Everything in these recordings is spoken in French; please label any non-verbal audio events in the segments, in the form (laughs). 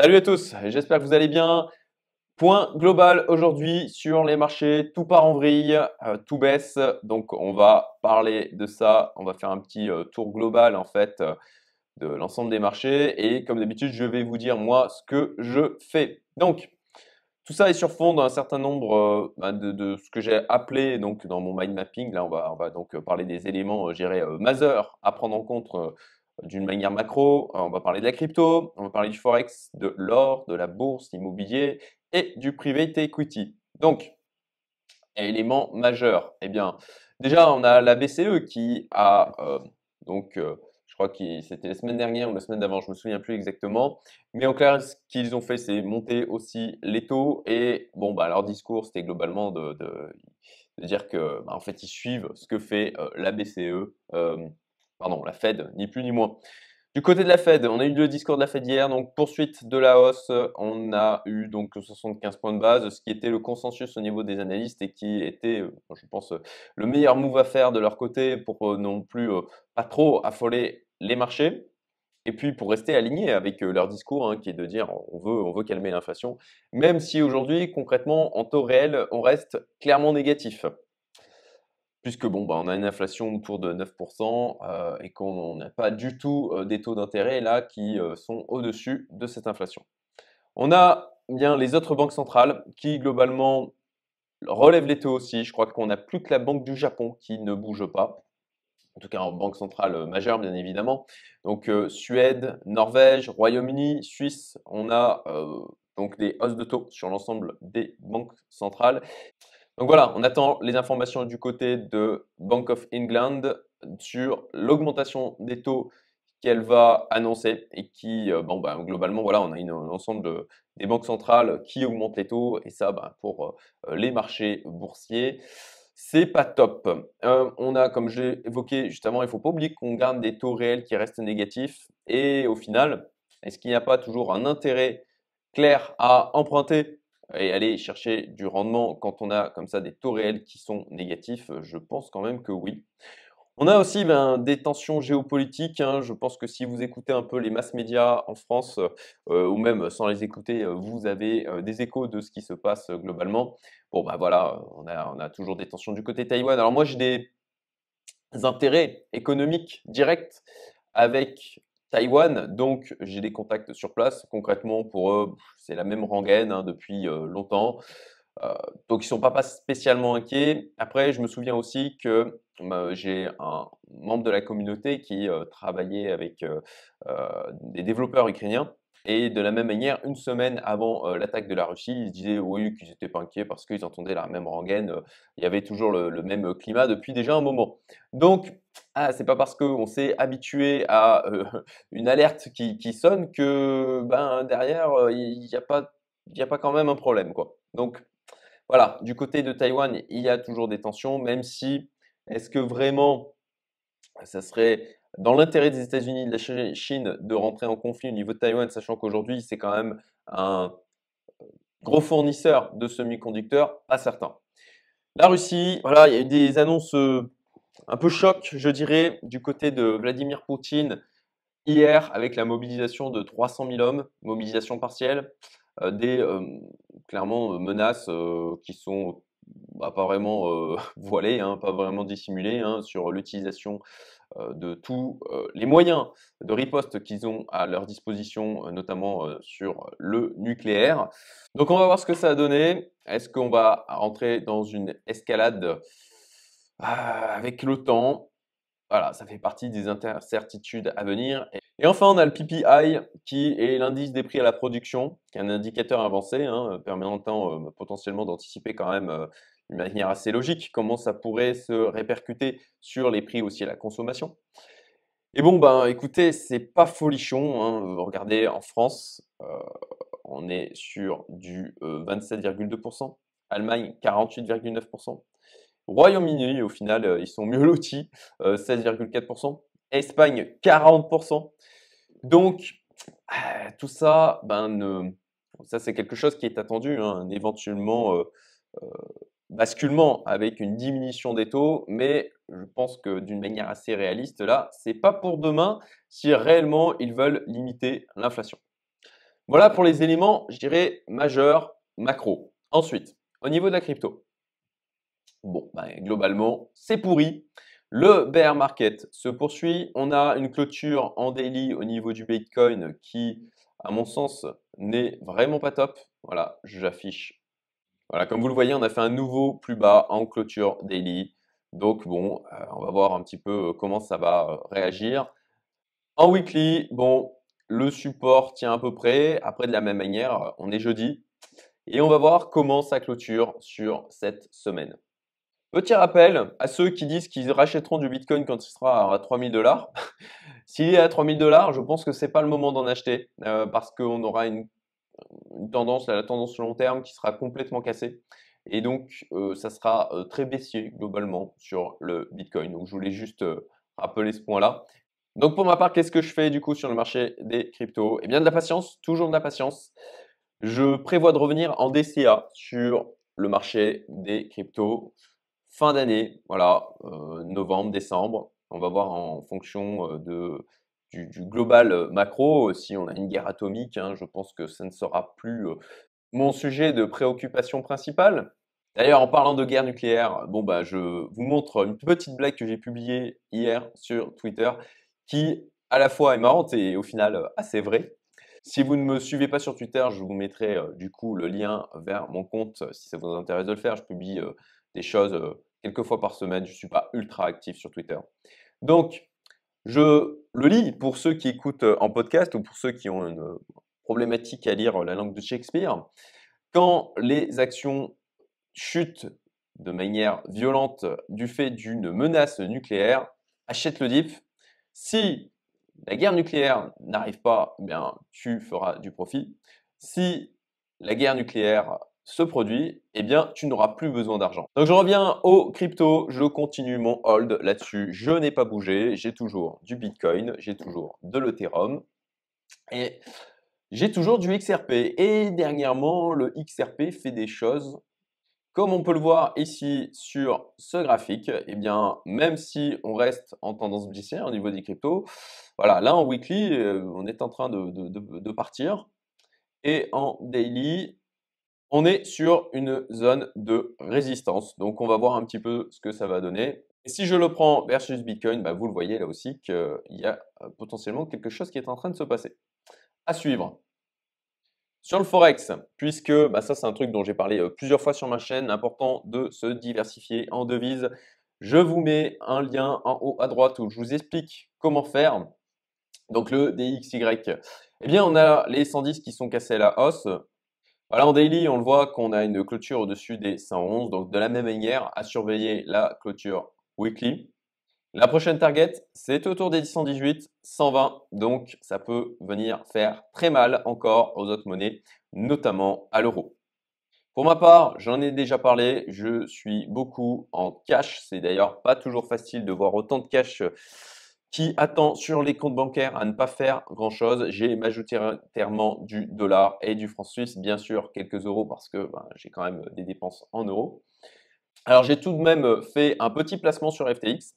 Salut à tous, j'espère que vous allez bien. Point global aujourd'hui sur les marchés, tout part en vrille, euh, tout baisse. Donc on va parler de ça, on va faire un petit euh, tour global en fait euh, de l'ensemble des marchés et comme d'habitude je vais vous dire moi ce que je fais. Donc tout ça est sur fond d'un certain nombre bah, de, ce que j'ai appelé donc dans mon mind mapping. Là on va, donc parler des éléments, je dirais, à prendre en compte d'une manière macro, euh, on va parler de la crypto, on va parler du forex, de l'or, de la bourse, l'immobilier et du private equity. Donc, élément majeur, eh bien, déjà, on a la BCE qui a, euh, donc, euh, je crois que c'était la semaine dernière ou la semaine d'avant, je ne me souviens plus exactement, mais en clair, ce qu'ils ont fait, c'est monter aussi les taux et, bon, bah, leur discours, c'était globalement de, dire que, bah, en fait, ils suivent ce que fait la BCE pardon, la Fed, ni plus ni moins. Du côté de la Fed, on a eu le discours de la Fed hier, donc poursuite de la hausse, on a eu donc 75 points de base, ce qui était le consensus au niveau des analystes et qui était, euh, je pense, le meilleur move à faire de leur côté pour euh, non plus euh, pas trop affoler les marchés. Et puis pour rester aligné avec leur discours, hein, qui est de dire on veut, on veut calmer l'inflation, même si aujourd'hui, concrètement, en taux réel, on reste clairement négatif puisque bon, bah, on a une inflation autour de 9% euh, et qu'on n'a pas du tout euh, des taux d'intérêt là qui euh, sont au-dessus de cette inflation. On a bien les autres banques centrales qui globalement relèvent les taux aussi. Je crois qu'on n'a plus que la Banque du Japon qui ne bouge pas. En tout cas, en banque centrale majeure, bien évidemment. Donc, Suède, Norvège, Royaume-Uni, Suisse, on a donc des hausses de taux sur l'ensemble des banques centrales. Donc voilà, on attend les informations du côté de Bank of England sur l'augmentation des taux qu'elle va annoncer et qui, euh, bon, bah, globalement, voilà, on a une, un ensemble des banques centrales qui augmentent les taux et ça, bah, pour euh, les marchés boursiers, c'est pas top. Euh, on a, comme j'ai évoqué justement, il faut pas oublier qu'on garde des taux réels qui restent négatifs et au final, est-ce qu'il n'y a pas toujours un intérêt clair à emprunter et aller chercher du rendement quand on a comme ça des taux réels qui sont négatifs Je pense quand même que oui. On a aussi ben, des tensions géopolitiques. Hein. Je pense que si vous écoutez un peu les masses médias en France, euh, ou même sans les écouter, euh, vous avez euh, des échos de ce qui se passe globalement. Bon, ben voilà, on a, on a, toujours des tensions du côté Taïwan. Alors moi, j'ai des intérêts économiques directs avec Taïwan. Donc, j'ai des contacts sur place. Concrètement, pour eux, c'est la même rengaine hein, depuis euh, longtemps. Euh, donc, ils ne sont pas, spécialement inquiets. Après, je me souviens aussi que bah, j'ai un membre de la communauté qui euh, travaillait avec des développeurs ukrainiens et de la même manière, une semaine avant euh, l'attaque de la Russie, ils disaient oui qu'ils n'étaient pas inquiets parce qu'ils entendaient la même rengaine. Euh, il y avait toujours le, même euh, climat depuis déjà un moment. Donc, ah, c'est pas parce qu'on s'est habitué à (laughs) une alerte qui, sonne que ben, derrière, il n'y a, pas, a pas quand même un problème. Quoi. Donc voilà, du côté de Taïwan, il y a toujours des tensions, même si est-ce que vraiment ça serait dans l'intérêt des États-Unis et de la Chine de rentrer en conflit au niveau de Taïwan, sachant qu'aujourd'hui, c'est quand même un gros fournisseur de semi-conducteurs, pas certain. La Russie, voilà, il y a eu des annonces euh, un peu choc, je dirais, du côté de Vladimir Poutine hier avec la mobilisation de 300 000 hommes, mobilisation partielle, euh, des euh, clairement menaces qui sont apparemment bah, pas vraiment (laughs) voilées, hein, pas vraiment dissimulées hein, sur l'utilisation euh, de tous euh, les moyens de riposte qu'ils ont à leur disposition, euh, notamment sur le nucléaire. Donc on va voir ce que ça a donné. Est-ce qu'on va rentrer dans une escalade avec l'OTAN Voilà, ça fait partie des incertitudes à venir. Et enfin, on a le PPI, qui est l'indice des prix à la production, qui est un indicateur avancé, hein, permettant potentiellement d'anticiper quand même d'une manière assez logique, comment ça pourrait se répercuter sur les prix aussi à la consommation. Et bon, ben, écoutez, c'est pas folichon. Hein. Regardez, en France, euh, on est sur du 27,2%. Euh, Allemagne, 48,9%. Royaume-Uni, au final, euh, ils sont mieux lotis, 16,4%. Espagne, 40%. Donc, ah, tout ça, ben, ça c'est quelque chose qui est attendu, hein, éventuellement basculement avec une diminution des taux, mais je pense que d'une manière assez réaliste, là, c'est pas pour demain si réellement ils veulent limiter l'inflation. Voilà pour les éléments, je dirais, majeurs, macro. Ensuite, au niveau de la crypto, bon, bah, globalement, c'est pourri. Le bear market se poursuit. On a une clôture en daily au niveau du Bitcoin qui, à mon sens, n'est vraiment pas top. Voilà, j'affiche voilà, comme vous le voyez, on a fait un nouveau plus bas en clôture daily. Donc bon, euh, on va voir un petit peu euh, comment ça va euh, réagir. En weekly, bon, le support tient à peu près. Après, de la même manière, on est jeudi. Et on va voir comment ça clôture sur cette semaine. Petit rappel à ceux qui disent qu'ils rachèteront du Bitcoin quand il sera à 3000 dollars. (laughs) S'il est à 3000 dollars, je pense que ce n'est pas le moment d'en acheter parce qu'on aura une une tendance, la tendance long terme qui sera complètement cassée. Et donc, euh, ça sera euh, très baissier globalement sur le Bitcoin. Donc, je voulais juste euh, rappeler ce point-là. Donc, pour ma part, qu'est-ce que je fais du coup sur le marché des cryptos Eh bien, de la patience, toujours de la patience. Je prévois de revenir en DCA sur le marché des cryptos fin d'année, voilà, novembre, décembre. On va voir en fonction de du, global macro. Si on a une guerre atomique, hein, je pense que ça ne sera plus mon sujet de préoccupation principale. D'ailleurs, en parlant de guerre nucléaire, bon bah, je vous montre une petite blague que j'ai publiée hier sur Twitter qui à la fois est marrante et au final assez vraie. Si vous ne me suivez pas sur Twitter, je vous mettrai du coup le lien vers mon compte si ça vous intéresse de le faire. Je publie des choses quelques fois par semaine. Je ne suis pas ultra actif sur Twitter. Donc, je le lis pour ceux qui écoutent euh, en podcast ou pour ceux qui ont une euh, problématique à lire euh, la langue de Shakespeare. Quand les actions chutent de manière violente du fait d'une menace nucléaire, achète le DIP. Si la guerre nucléaire n'arrive pas, eh bien, tu feras du profit. Si la guerre nucléaire ce produit, eh bien, tu n'auras plus besoin d'argent. Donc, je reviens aux crypto, je continue mon hold là-dessus. Je n'ai pas bougé, j'ai toujours du Bitcoin, j'ai toujours de l'Ethereum et j'ai toujours du XRP. Et dernièrement, le XRP fait des choses. Comme on peut le voir ici sur ce graphique, eh bien, même si on reste en tendance baissière au niveau des cryptos, voilà, là en weekly, euh, on est en train de, de partir. Et en daily, on est sur une zone de résistance. Donc, on va voir un petit peu ce que ça va donner. si je le prends versus Bitcoin, bah, vous le voyez là aussi qu'il y a euh, potentiellement quelque chose qui est en train de se passer. À suivre. Sur le forex, puisque bah, ça c'est un truc dont j'ai parlé euh, plusieurs fois sur ma chaîne, important de se diversifier en devises. Je vous mets un lien en haut à droite où je vous explique comment faire. Donc le DXY. Eh bien, on a les 110 qui sont cassés à la hausse. Voilà, en daily, on le voit qu'on a une clôture au-dessus des 111. Donc, de la même manière, à surveiller la clôture weekly. La prochaine target, c'est autour des 118, 120. Donc, ça peut venir faire très mal encore aux autres monnaies, notamment à l'euro. Pour ma part, j'en ai déjà parlé, je suis beaucoup en cash. C'est d'ailleurs pas toujours facile de voir autant de cash qui attend sur les comptes bancaires à ne pas faire grand-chose. J'ai majoritairement du dollar et du franc suisse, bien sûr quelques euros parce que ben, j'ai quand même des dépenses en euros. Alors j'ai tout de même fait un petit placement sur FTX.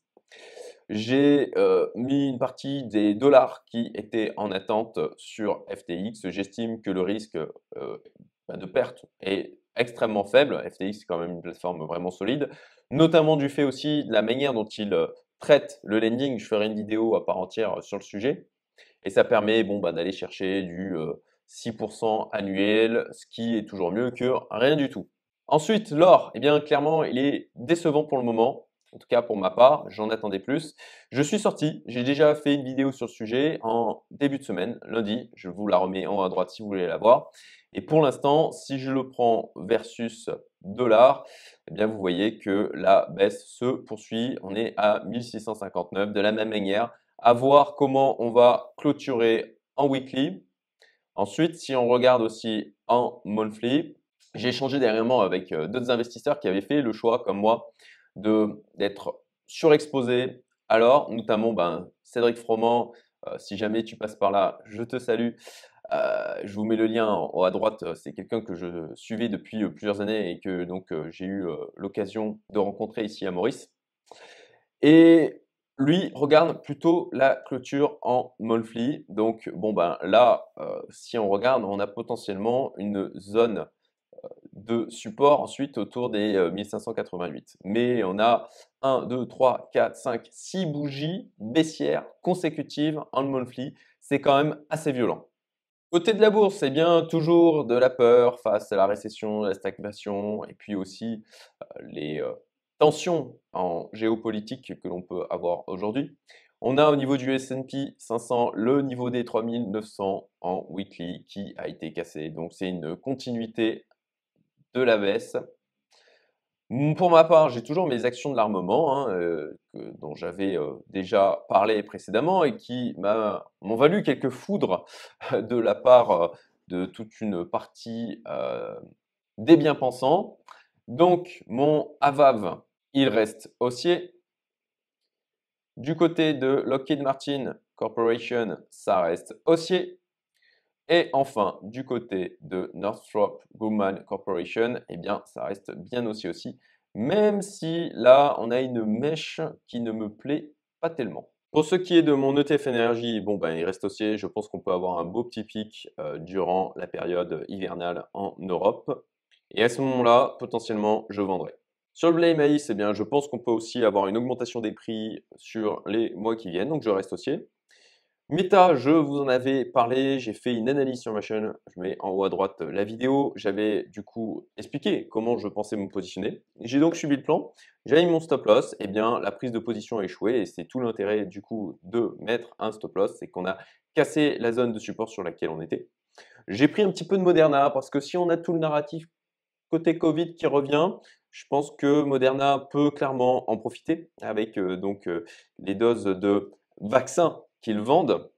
J'ai euh, mis une partie des dollars qui étaient en attente sur FTX. J'estime que le risque euh, ben, de perte est extrêmement faible. FTX, est quand même une plateforme vraiment solide, notamment du fait aussi de la manière dont il euh, traite le lending. Je ferai une vidéo à part entière euh, sur le sujet. Et ça permet bon, bah, d'aller chercher du 6% euh, annuel, ce qui est toujours mieux que rien du tout. Ensuite, l'or, eh bien clairement, il est décevant pour le moment. En tout cas, pour ma part, j'en attendais plus. Je suis sorti, j'ai déjà fait une vidéo sur le sujet en début de semaine, lundi. Je vous la remets en haut à droite si vous voulez la voir. Et pour l'instant, si je le prends versus dollar, eh bien vous voyez que la baisse se poursuit. On est à 1659. De la même manière, à voir comment on va clôturer en weekly. Ensuite, si on regarde aussi en monthly, j'ai échangé dernièrement avec euh, d'autres investisseurs qui avaient fait le choix, comme moi, d'être surexposé. Alors, notamment ben, Cédric Froment, euh, si jamais tu passes par là, je te salue. Euh, je vous mets le lien en, à droite. Euh, c'est quelqu'un que je suivais depuis euh, plusieurs années et que donc j'ai eu l'occasion de rencontrer ici à Maurice. Et lui regarde plutôt la clôture en Molfly. Donc bon ben là, si on regarde, on a potentiellement une zone de support ensuite autour des 1588. Mais on a 1, 2, 3, 4, 5, 6 bougies baissières consécutives en monthly. C'est quand même assez violent. Côté de la bourse, eh bien toujours de la peur face à la récession, la stagnation, et puis aussi euh, les euh, tensions en géopolitique que l'on peut avoir aujourd'hui. On a au niveau du S&P 500 le niveau des 3900 en weekly qui a été cassé. Donc c'est une continuité de la baisse pour ma part, j'ai toujours mes actions de l'armement, hein, euh, dont j'avais euh, déjà parlé précédemment et qui m'ont valu quelques foudres euh, de la part de toute une partie des bien-pensants. Donc, mon AVAV, il reste haussier. Du côté de Lockheed Martin Corporation, ça reste haussier. Et enfin, du côté de Northrop Grumman Corporation, eh bien, ça reste bien aussi aussi, même si là, on a une mèche qui ne me plaît pas tellement. Pour ce qui est de mon ETF Energy, bon ben il reste haussier. Je pense qu'on peut avoir un beau petit pic euh, durant la période hivernale en Europe. Et à ce moment-là, potentiellement, je vendrai. Sur le blé et maïs, eh bien, je pense qu'on peut aussi avoir une augmentation des prix sur les mois qui viennent, donc je reste haussier. Meta, je vous en avais parlé, j'ai fait une analyse sur ma chaîne, je mets en haut à droite euh, la vidéo, j'avais du coup expliqué comment je pensais me positionner. J'ai donc subi le plan, j'ai mis mon stop loss, et eh bien la prise de position a échoué et c'est tout l'intérêt du coup de mettre un stop loss, c'est qu'on a cassé la zone de support sur laquelle on était. J'ai pris un petit peu de Moderna parce que si on a tout le narratif côté Covid qui revient, je pense que Moderna peut clairement en profiter avec euh, donc euh, les doses de vaccins qu'ils vendent.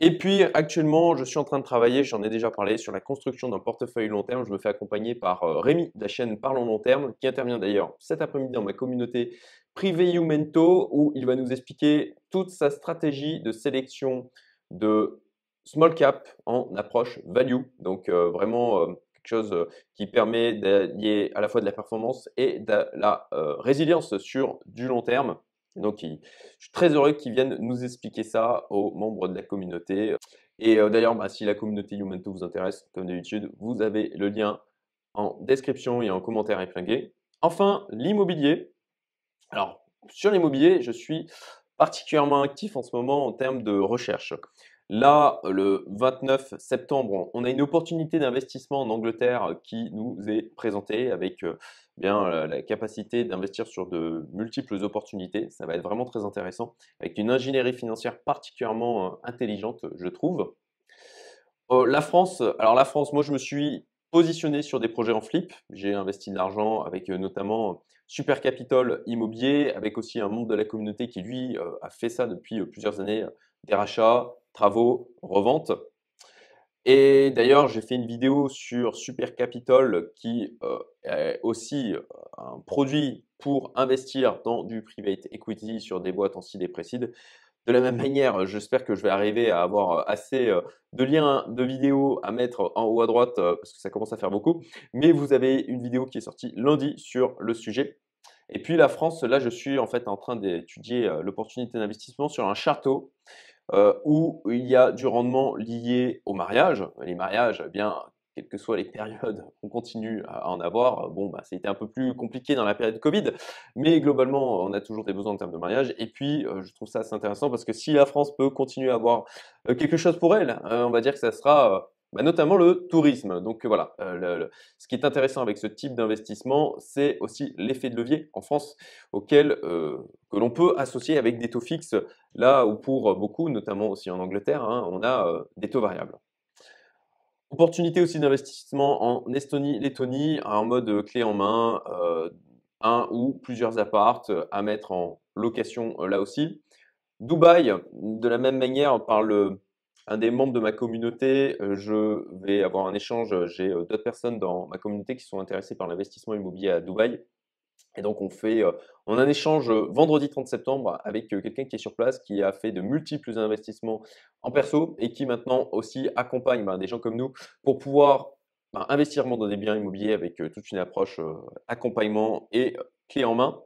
Et puis actuellement, je suis en train de travailler, j'en ai déjà parlé, sur la construction d'un portefeuille long terme. Je me fais accompagner par euh, Rémi de la chaîne Parlons Long Terme, qui intervient d'ailleurs cet après-midi dans ma communauté Privé où il va nous expliquer toute sa stratégie de sélection de small cap en approche value. Donc euh, vraiment euh, quelque chose qui permet d'allier à la fois de la performance et de la résilience sur du long terme. Donc, je suis très heureux qu'ils viennent nous expliquer ça aux membres de la communauté. Et euh, d'ailleurs, bah, si la communauté Human2 vous intéresse, comme d'habitude, vous avez le lien en description et en commentaire épinglé. Enfin, l'immobilier. Alors, sur l'immobilier, je suis particulièrement actif en ce moment en termes de recherche. Là, le 29 septembre, on a une opportunité d'investissement en Angleterre qui nous est présentée avec euh, eh euh, la capacité d'investir sur de multiples opportunités. Ça va être vraiment très intéressant, avec une ingénierie financière particulièrement euh, intelligente, je trouve. Euh, la France, alors la France, moi je me suis positionné sur des projets en flip. J'ai investi de l'argent avec notamment Super Capital Immobilier, avec aussi un membre de la communauté qui lui a fait ça depuis plusieurs années, des rachats, travaux, reventes. Et d'ailleurs, j'ai fait une vidéo sur Super Capital qui euh, est aussi euh, un produit pour investir dans du private equity sur des boîtes en si et précide. De la même manière, j'espère que je vais arriver à avoir assez euh, de liens, de vidéos à mettre en haut à droite parce que ça commence à faire beaucoup. Mais vous avez une vidéo qui est sortie lundi sur le sujet. Et puis la France, là, je suis en fait en train d'étudier l'opportunité d'investissement sur un château euh, où il y a du rendement lié au mariage. Les mariages, eh bien, quelles que soient les périodes, (laughs) on continue à en avoir. Euh, bon, bah, été un peu plus compliqué dans la période Covid, mais globalement, on a toujours des besoins en termes de mariage. Et puis, euh, je trouve ça assez intéressant parce que si la France peut continuer à avoir quelque chose pour elle, hein, on va dire que ça sera bah, notamment le tourisme. Donc euh, voilà, euh, ce qui est intéressant avec ce type d'investissement, c'est aussi l'effet de levier en France auquel euh, que l'on peut associer avec des taux fixes, là où pour beaucoup, notamment aussi en Angleterre, hein, on a des taux variables. Opportunité aussi d'investissement en Estonie, Lettonie, en mode clé en main, un ou plusieurs appartes à mettre en location là aussi. Dubaï, de la même manière, par le, un des membres de ma communauté, euh, je vais avoir un échange. Euh, j'ai euh, d'autres personnes dans ma communauté qui sont intéressées par l'investissement immobilier à Dubaï. Et donc, on fait a un échange vendredi 30 septembre avec quelqu'un qui est sur place, qui a fait de multiples investissements en perso et qui maintenant aussi accompagne ben, des gens comme nous pour pouvoir ben, investir dans des biens immobiliers avec toute une approche accompagnement et clé en main.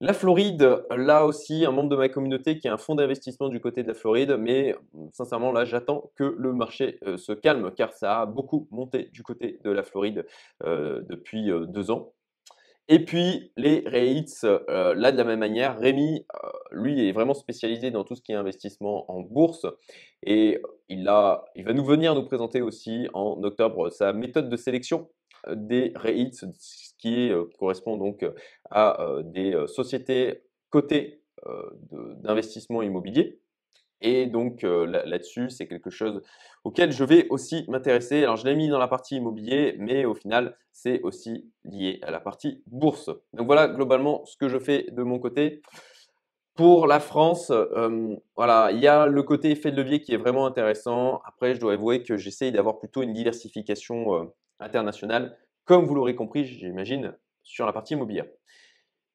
La Floride, là aussi, un membre de ma communauté qui a un fonds d'investissement du côté de la Floride, mais sincèrement, là, j'attends que le marché euh, se calme car ça a beaucoup monté du côté de la Floride euh, depuis euh, deux ans. Et puis les REITs, là de la même manière, Rémi, lui, est vraiment spécialisé dans tout ce qui est investissement en bourse. Et il, a, il va nous venir nous présenter aussi en octobre sa méthode de sélection des REITs, qui correspond donc à des sociétés cotées d'investissement immobilier. Et donc là-dessus, c'est quelque chose auquel je vais aussi m'intéresser. Alors je l'ai mis dans la partie immobilier, mais au final, c'est aussi lié à la partie bourse. Donc voilà globalement ce que je fais de mon côté. Pour la France, voilà, il y a le côté effet de levier qui est vraiment intéressant. Après, je dois avouer que j'essaye d'avoir plutôt une diversification internationale comme vous l'aurez compris, j'imagine, sur la partie immobilière.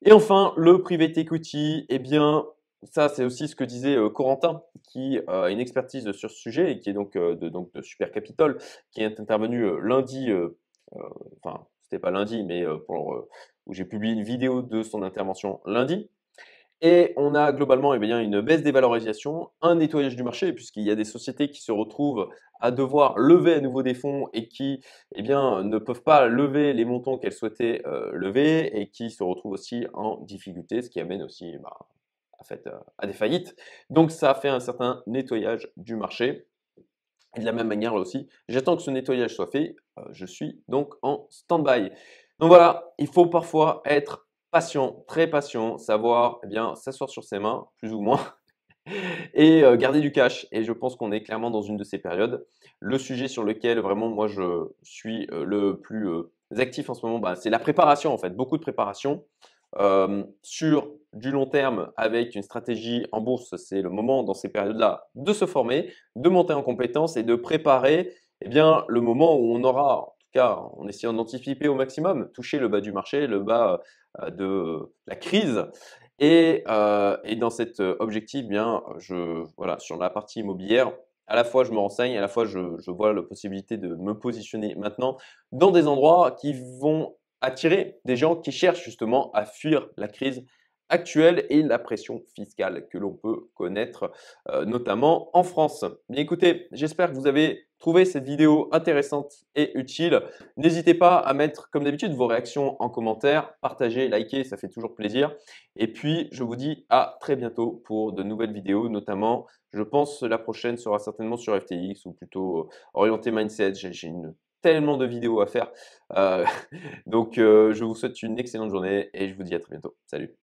Et enfin, le private equity, eh bien, ça, c'est aussi ce que disait euh, Corentin, qui euh, a une expertise sur ce sujet et qui est donc euh, de, donc de Super Capital, qui est intervenu lundi, enfin, c'était pas lundi, mais pour, où j'ai publié une vidéo de son intervention lundi. Et on a globalement eh bien, une baisse des valorisations, un nettoyage du marché, puisqu'il y a des sociétés qui se retrouvent à devoir lever à nouveau des fonds et qui eh bien, ne peuvent pas lever les montants qu'elles souhaitaient euh, lever et qui se retrouvent aussi en difficulté, ce qui amène aussi à, bah, fait, euh, à des faillites. Donc ça fait un certain nettoyage du marché. Et de la même manière là aussi, j'attends que ce nettoyage soit fait. Euh, je suis donc en stand-by. Donc voilà, il faut parfois être patient, très patient, savoir eh bien s'asseoir sur ses mains, plus ou moins, (laughs) et euh, garder du cash. Et je pense qu'on est clairement dans une de ces périodes. Le sujet sur lequel vraiment moi je suis euh, le plus euh, actif en ce moment, bah, c'est la préparation en fait, beaucoup de préparation. sur du long terme avec une stratégie en bourse, c'est le moment dans ces périodes-là de se former, de monter en compétence et de préparer et eh bien, le moment où on aura car en essayant d'anticiper au maximum, toucher le bas du marché, le bas euh, de la crise. Et, euh, dans cet euh, objectif, bien, je, sur la partie immobilière, à la fois je me renseigne, à la fois je vois la possibilité de me positionner maintenant dans des endroits qui vont attirer des gens qui cherchent justement à fuir la crise actuelle et la pression fiscale que l'on peut connaître, euh, notamment en France. mais écoutez, j'espère que vous avez trouvé cette vidéo intéressante et utile. N'hésitez pas à mettre, comme d'habitude, vos réactions en commentaire, partager, liker, ça fait toujours plaisir. Et puis, je vous dis à très bientôt pour de nouvelles vidéos, notamment, je pense, la prochaine sera certainement sur FTX ou plutôt euh, Orienté mindset. J'ai tellement de vidéos à faire. Euh, (laughs) donc, je vous souhaite une excellente journée et je vous dis à très bientôt. Salut